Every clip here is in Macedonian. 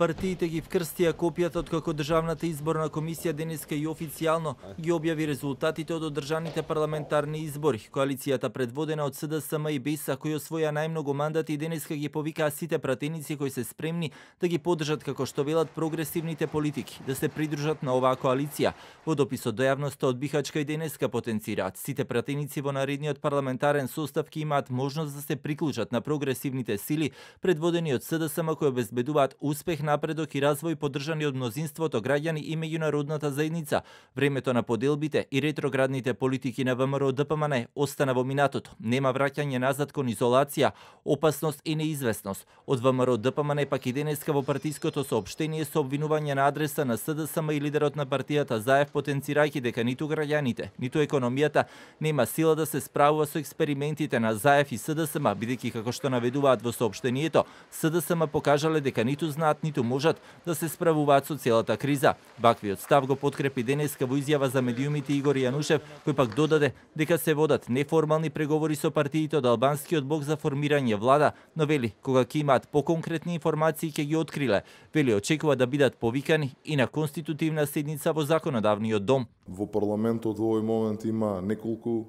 Партиите ги вкрстија копијата од како Државната изборна комисија денеска и официјално ги објави резултатите од одржаните парламентарни избори. Коалицијата предводена од СДСМ и БЕСА, кој освоја најмногу мандати, денеска ги повикаа сите пратеници кои се спремни да ги подржат како што велат прогресивните политики, да се придружат на оваа коалиција. Во дописот до јавноста од Бихачка и денеска потенцираат сите пратеници во наредниот парламентарен состав ќе имаат можност да се приклучат на прогресивните сили предводени од СДСМ кои обезбедуваат успех, напредок и развој поддржани од мнозинството граѓани и меѓународната заедница. Времето на поделбите и ретроградните политики на ВМРО ДПМН остана во минатото. Нема враќање назад кон изолација, опасност и неизвестност. Од ВМРО ДПМН пак и денеска во партиското сообштение со обвинување на адреса на СДСМ и лидерот на партијата Заев потенцирајќи дека ниту граѓаните, ниту економијата нема сила да се справува со експериментите на Заев и СДСМ, бидејќи како што наведуваат во сообштението, СДСМ покажале дека ниту знаат ниту можат да се справуваат со целата криза. Баквиот став го подкрепи денеска во изјава за медиумите Игор Јанушев, кој пак додаде дека се водат неформални преговори со партиите од албанскиот блок за формирање влада, но вели кога ќе имаат поконкретни информации ќе ги откриле. Вели очекува да бидат повикани и на конститутивна седница во законодавниот дом. Во парламентот во овој момент има неколку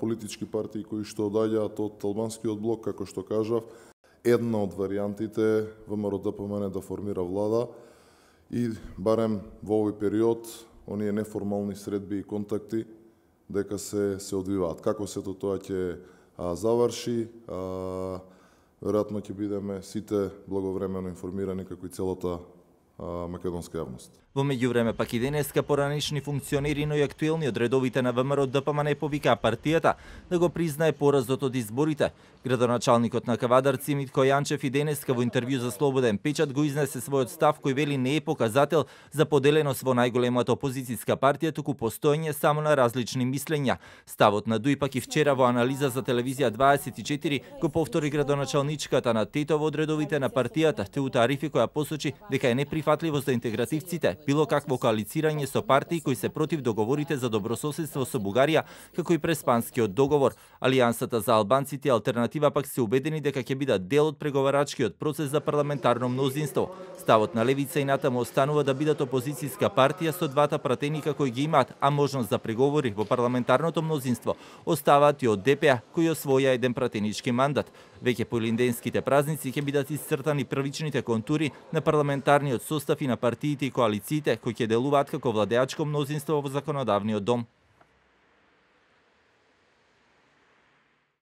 политички партии кои што доаѓаат од албанскиот блок, како што кажав, една од варијантите ВМРО ДПМН да, да формира влада и барем во овој период оние неформални средби и контакти дека се се одвиваат. Како сето тоа ќе а, заврши, а, веројатно ќе бидеме сите благовремено информирани како и целата македонска јавност. Во меѓувреме пак и денеска поранешни функционери, но и актуелни од редовите на ВМРО не повикаа партијата да го признае поразот од изборите. Градоначалникот на Кавадар Митко Јанчев и денеска во интервју за Слободен печат го изнесе својот став кој вели не е показател за поделеност во најголемата опозициска партија, туку постоење само на различни мислења. Ставот на Дуј пак и вчера во анализа за телевизија 24 го повтори градоначалничката на Тетово од редовите на партијата Теута Арифи која посочи дека е неприфатливо неприфатливо за интегративците, било какво коалицирање со партии кои се против договорите за добрососедство со Бугарија, како и преспанскиот договор. Алијансата за албанците и алтернатива пак се убедени дека ќе бидат дел од преговарачкиот процес за парламентарно мнозинство. Ставот на левица и натаму останува да бидат опозицијска партија со двата пратеника кои ги имаат, а можност за преговори во парламентарното мнозинство оставаат и од ДПА, кои освоја еден пратенички мандат. Веќе по линденските празници ќе бидат исцртани првичните контури на парламентарниот состав и на партиите и коалициите кои ќе делуваат како владеачко мнозинство во законодавниот дом.